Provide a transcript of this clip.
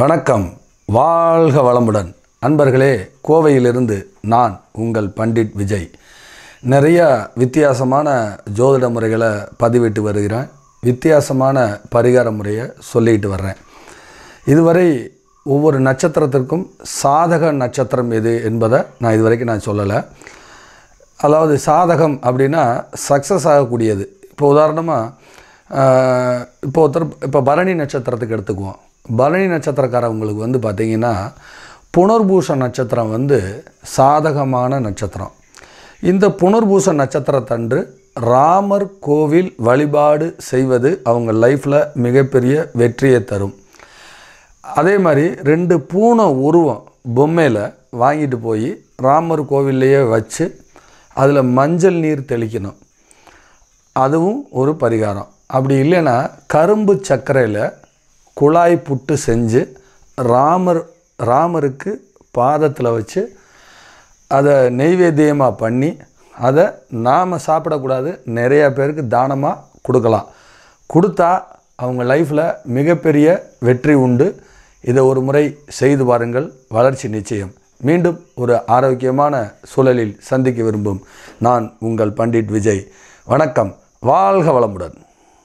வணக்கம் வாழ்க வளமுடன் அன்பர்களே கோவையிலிருந்து நான் உங்கள் பண்டிட் விஜய் நிறைய வித்தியாசமான ஜோதிட முறைகளை பதிவிட்டு வருகிறேன் வித்தியாசமான பரிகார முறையை சொல்லிட்டு வர்றேன் இதுவரை ஒவ்வொரு நட்சத்திரத்திற்கும் சாதக நட்சத்திரம் எது என்பதை நான் இதுவரைக்கும் நான் சொல்லலை அதாவது சாதகம் அப்படின்னா சக்ஸஸ் ஆகக்கூடியது இப்போ உதாரணமாக இப்போ ஒருத்தர் இப்போ பரணி நட்சத்திரத்துக்கு எடுத்துக்குவோம் பலனி நட்சத்திரக்காரவங்களுக்கு வந்து பார்த்திங்கன்னா புனர்பூச நட்சத்திரம் வந்து சாதகமான நட்சத்திரம் இந்த புனர்பூச நட்சத்திரத்தன்று ராமர் கோவில் வழிபாடு செய்வது அவங்க லைஃப்பில் மிகப்பெரிய வெற்றியை தரும் அதே மாதிரி ரெண்டு பூனை உருவம் பொம்மையில் வாங்கிட்டு போய் ராமர் கோவில்லையே வச்சு அதில் மஞ்சள் நீர் தெளிக்கணும் அதுவும் ஒரு பரிகாரம் அப்படி இல்லைன்னா கரும்பு சர்க்கரையில் குழாய் புட்டு செஞ்சு ராமர் ராமருக்கு பாதத்தில் வச்சு அதை நெய்வேத்தியமாக பண்ணி அதை நாம் சாப்பிடக்கூடாது நிறையா பேருக்கு தானமாக கொடுக்கலாம் கொடுத்தா அவங்க லைஃப்பில் மிகப்பெரிய வெற்றி உண்டு இதை ஒரு முறை செய்து பாருங்கள் வளர்ச்சி நிச்சயம் மீண்டும் ஒரு ஆரோக்கியமான சூழலில் சந்திக்க விரும்பும் நான் உங்கள் பண்டிட் விஜய் வணக்கம் வாழ்க வளமுடன்